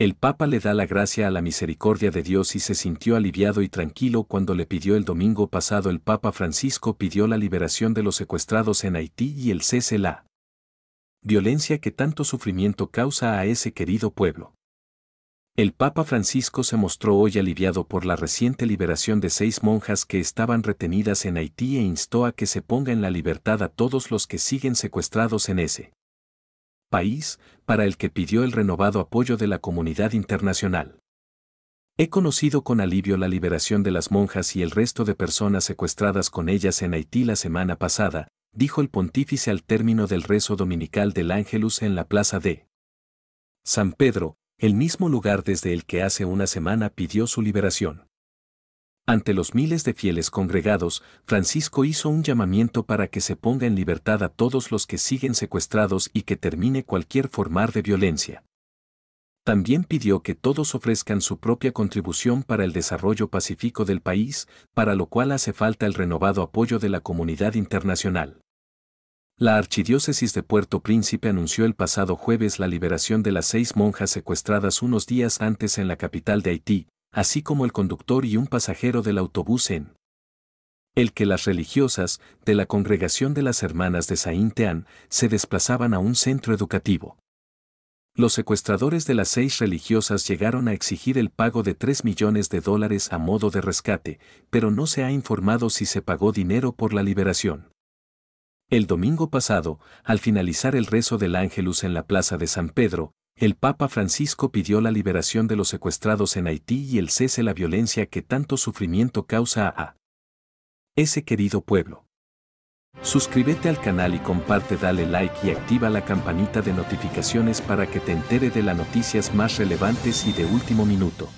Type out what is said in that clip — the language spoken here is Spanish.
El Papa le da la gracia a la misericordia de Dios y se sintió aliviado y tranquilo cuando le pidió el domingo pasado el Papa Francisco pidió la liberación de los secuestrados en Haití y el cese la violencia que tanto sufrimiento causa a ese querido pueblo. El Papa Francisco se mostró hoy aliviado por la reciente liberación de seis monjas que estaban retenidas en Haití e instó a que se ponga en la libertad a todos los que siguen secuestrados en ese país, para el que pidió el renovado apoyo de la comunidad internacional. He conocido con alivio la liberación de las monjas y el resto de personas secuestradas con ellas en Haití la semana pasada, dijo el pontífice al término del rezo dominical del Ángelus en la plaza de San Pedro, el mismo lugar desde el que hace una semana pidió su liberación. Ante los miles de fieles congregados, Francisco hizo un llamamiento para que se ponga en libertad a todos los que siguen secuestrados y que termine cualquier formar de violencia. También pidió que todos ofrezcan su propia contribución para el desarrollo pacífico del país, para lo cual hace falta el renovado apoyo de la comunidad internacional. La Archidiócesis de Puerto Príncipe anunció el pasado jueves la liberación de las seis monjas secuestradas unos días antes en la capital de Haití, así como el conductor y un pasajero del autobús en el que las religiosas de la congregación de las hermanas de Saintean se desplazaban a un centro educativo. Los secuestradores de las seis religiosas llegaron a exigir el pago de 3 millones de dólares a modo de rescate, pero no se ha informado si se pagó dinero por la liberación. El domingo pasado, al finalizar el rezo del Ángelus en la plaza de San Pedro, el Papa Francisco pidió la liberación de los secuestrados en Haití y el cese la violencia que tanto sufrimiento causa a ese querido pueblo. Suscríbete al canal y comparte, dale like y activa la campanita de notificaciones para que te entere de las noticias más relevantes y de último minuto.